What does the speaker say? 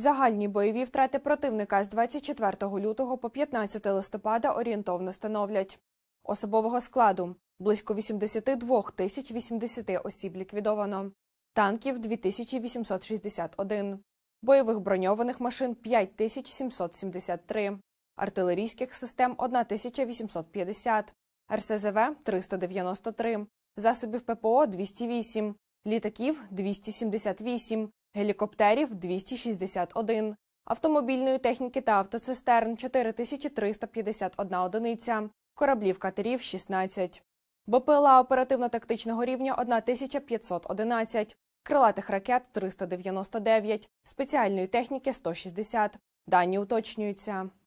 Загальні бойові втрати противника з 24 лютого по 15 листопада орієнтовно становлять особового складу близько 82 тисяч 80 осіб ліквідовано, танків 2861, бойових броньованих машин 5773, артилерійських систем 1850, РСЗВ 393, засобів ППО 208, літаків 278, гелікоптерів 261, автомобільної техніки та автоцистерн 4351 одиниця, кораблів катерів 16, БПЛА оперативно-тактичного рівня 1511, крилатих ракет 399, спеціальної техніки 160. Дані уточнюються.